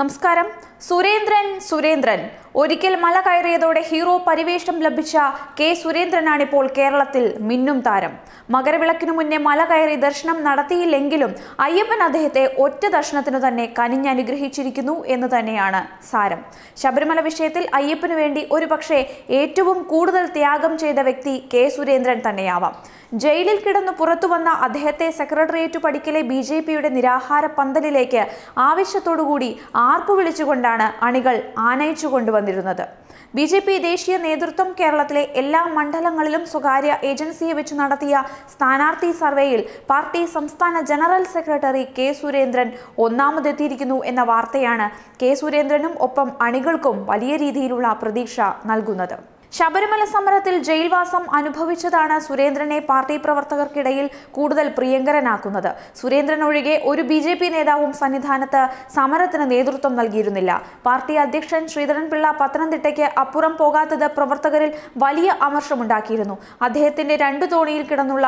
നമസ്കാരം സുരേന്ദ്രൻ സുരേന്ദ്രൻ ഒരിക്കൽ മല കയറിയതോടെ ഹീറോ പരിവേഷം ലഭിച്ച കെ സുരേന്ദ്രനാണിപ്പോൾ കേരളത്തിൽ മിന്നും താരം മകരവിളക്കിനു മുന്നേ മല കയറി ദർശനം നടത്തിയില്ലെങ്കിലും അയ്യപ്പൻ അദ്ദേഹത്തെ ഒറ്റ ദർശനത്തിനു തന്നെ കനിഞ്ഞനുഗ്രഹിച്ചിരിക്കുന്നു എന്ന് തന്നെയാണ് സാരം ശബരിമല വിഷയത്തിൽ അയ്യപ്പനു വേണ്ടി ഒരുപക്ഷെ ഏറ്റവും കൂടുതൽ ത്യാഗം ചെയ്ത വ്യക്തി കെ സുരേന്ദ്രൻ തന്നെയാവാം ജയിലിൽ കിടന്നു പുറത്തു വന്ന അദ്ദേഹത്തെ സെക്രട്ടേറിയറ്റ് പടിക്കലെ ബി ജെ പിയുടെ നിരാഹാര പന്തലിലേക്ക് ആവശ്യത്തോടുകൂടി ആർപ്പു വിളിച്ചുകൊണ്ടാണ് അണികൾ ആനയിച്ചു കൊണ്ടുവന്നത് വന്നിരുന്നത് ബി ജെ പി ദേശീയ നേതൃത്വം കേരളത്തിലെ എല്ലാ മണ്ഡലങ്ങളിലും സ്വകാര്യ ഏജൻസിയെ വെച്ച് നടത്തിയ സ്ഥാനാർത്ഥി സർവേയിൽ പാർട്ടി സംസ്ഥാന ജനറൽ സെക്രട്ടറി കെ സുരേന്ദ്രൻ ഒന്നാമതെത്തിയിരിക്കുന്നു എന്ന വാർത്തയാണ് കെ സുരേന്ദ്രനും ഒപ്പം അണികൾക്കും വലിയ രീതിയിലുള്ള പ്രതീക്ഷ നൽകുന്നത് ശബരിമല സമരത്തിൽ ജയിൽവാസം അനുഭവിച്ചതാണ് സുരേന്ദ്രനെ പാർട്ടി പ്രവർത്തകർക്കിടയിൽ കൂടുതൽ പ്രിയങ്കരനാക്കുന്നത് സുരേന്ദ്രൻ ഒഴികെ ഒരു ബി നേതാവും സന്നിധാനത്ത് സമരത്തിന് നേതൃത്വം നൽകിയിരുന്നില്ല പാർട്ടി അധ്യക്ഷൻ ശ്രീധരൻപിള്ള പത്തനംതിട്ടയ്ക്ക് അപ്പുറം പോകാത്തത് പ്രവർത്തകരിൽ വലിയ അമർഷമുണ്ടാക്കിയിരുന്നു അദ്ദേഹത്തിന്റെ രണ്ടു തോണിയിൽ കിടന്നുള്ള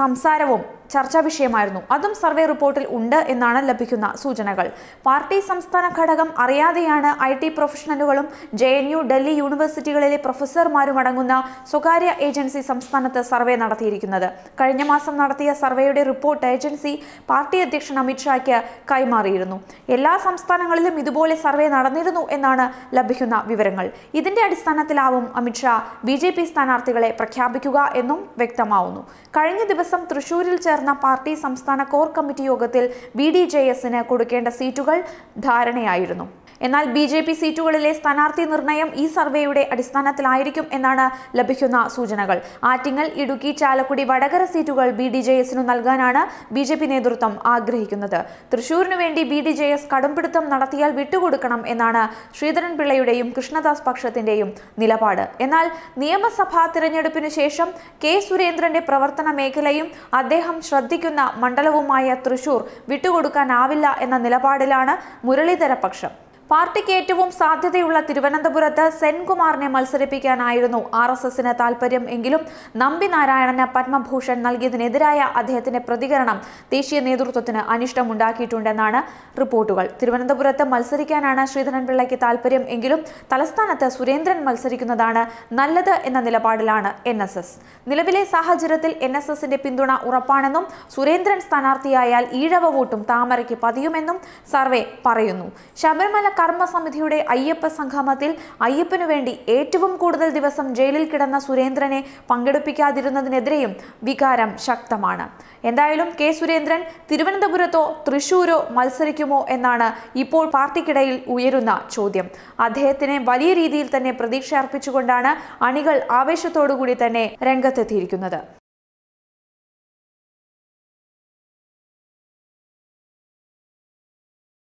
സംസാരവും ചർച്ചാ വിഷയമായിരുന്നു അതും സർവേ റിപ്പോർട്ടിൽ ഉണ്ട് എന്നാണ് ലഭിക്കുന്ന സൂചനകൾ പാർട്ടി സംസ്ഥാന ഘടകം അറിയാതെയാണ് ഐ ടി പ്രൊഫഷണലുകളും ജെ ഡൽഹി യൂണിവേഴ്സിറ്റികളിലെ പ്രൊഫസർ ഓഡിറ്റർമാരും അടങ്ങുന്ന സ്വകാര്യ ഏജൻസി സംസ്ഥാനത്ത് സർവേ നടത്തിയിരിക്കുന്നത് കഴിഞ്ഞ മാസം നടത്തിയ സർവേയുടെ റിപ്പോർട്ട് ഏജൻസി പാർട്ടി അധ്യക്ഷൻ അമിത്ഷായ്ക്ക് കൈമാറിയിരുന്നു എല്ലാ സംസ്ഥാനങ്ങളിലും ഇതുപോലെ സർവേ നടന്നിരുന്നു എന്നാണ് ലഭിക്കുന്ന വിവരങ്ങൾ ഇതിന്റെ അടിസ്ഥാനത്തിലാവും അമിത്ഷാ ബി ജെ പി സ്ഥാനാർത്ഥികളെ പ്രഖ്യാപിക്കുക എന്നും വ്യക്തമാവുന്നു കഴിഞ്ഞ ദിവസം തൃശൂരിൽ ചേർന്ന പാർട്ടി സംസ്ഥാന കോർ കമ്മിറ്റി യോഗത്തിൽ ബി ഡി ജെ എസിന് കൊടുക്കേണ്ട സീറ്റുകൾ ധാരണയായിരുന്നു എന്നാൽ ബി ജെ പി സീറ്റുകളിലെ സ്ഥാനാർത്ഥി നിർണയം ഈ സർവേയുടെ അടിസ്ഥാനത്തിലായിരിക്കും ആരംഭിക്കും എന്നാണ് ലഭിക്കുന്ന സൂചനകൾ ആറ്റിങ്ങൽ ഇടുക്കി ചാലക്കുടി വടകര സീറ്റുകൾ ബി ഡി ജെ എസിനു നൽകാനാണ് ബി ജെ പി നേതൃത്വം ആഗ്രഹിക്കുന്നത് തൃശൂരിനു വേണ്ടി ബി ഡി ജെ എസ് കടുംപിടുത്തം നടത്തിയാൽ വിട്ടുകൊടുക്കണം എന്നാണ് ശ്രീധരൻപിള്ളയുടെയും കൃഷ്ണദാസ് പക്ഷത്തിന്റെയും നിലപാട് എന്നാൽ നിയമസഭാ തിരഞ്ഞെടുപ്പിനു ശേഷം കെ സുരേന്ദ്രന്റെ പ്രവർത്തന മേഖലയും അദ്ദേഹം ശ്രദ്ധിക്കുന്ന മണ്ഡലവുമായ തൃശൂർ വിട്ടുകൊടുക്കാനാവില്ല എന്ന നിലപാടിലാണ് മുരളീധര പക്ഷം പാർട്ടിക്ക് ഏറ്റവും സാധ്യതയുള്ള തിരുവനന്തപുരത്ത് സെൻകുമാറിനെ മത്സരിപ്പിക്കാനായിരുന്നു ആർ എസ് എസിന് താൽപര്യം എങ്കിലും നമ്പി നാരായണന് പത്മഭൂഷൺ നൽകിയതിനെതിരായ അദ്ദേഹത്തിന്റെ പ്രതികരണം ദേശീയ നേതൃത്വത്തിന് അനിഷ്ടമുണ്ടാക്കിയിട്ടുണ്ടെന്നാണ് റിപ്പോർട്ടുകൾ തിരുവനന്തപുരത്ത് മത്സരിക്കാനാണ് ശ്രീധരൻപിള്ളയ്ക്ക് താൽപര്യം എങ്കിലും തലസ്ഥാനത്ത് സുരേന്ദ്രൻ മത്സരിക്കുന്നതാണ് നല്ലത് എന്ന നിലപാടിലാണ് എൻ നിലവിലെ സാഹചര്യത്തിൽ എൻ എസ് എസിന്റെ പിന്തുണ ഉറപ്പാണെന്നും സുരേന്ദ്രൻ സ്ഥാനാർത്ഥിയായാൽ ഈഴവ വോട്ടും താമരയ്ക്ക് പതിയുമെന്നും സർവേ പറയുന്നു ശബരിമല കർമ്മസമിതിയുടെ അയ്യപ്പ സംഗമത്തിൽ അയ്യപ്പനു വേണ്ടി ഏറ്റവും കൂടുതൽ ദിവസം ജയിലിൽ കിടന്ന സുരേന്ദ്രനെ പങ്കെടുപ്പിക്കാതിരുന്നതിനെതിരെയും വികാരം ശക്തമാണ് എന്തായാലും കെ സുരേന്ദ്രൻ തിരുവനന്തപുരത്തോ തൃശൂരോ മത്സരിക്കുമോ എന്നാണ് ഇപ്പോൾ പാർട്ടിക്കിടയിൽ ഉയരുന്ന ചോദ്യം അദ്ദേഹത്തിന് വലിയ രീതിയിൽ തന്നെ പ്രതീക്ഷ അർപ്പിച്ചുകൊണ്ടാണ് അണികൾ ആവേശത്തോടുകൂടി തന്നെ രംഗത്തെത്തിയിരിക്കുന്നത്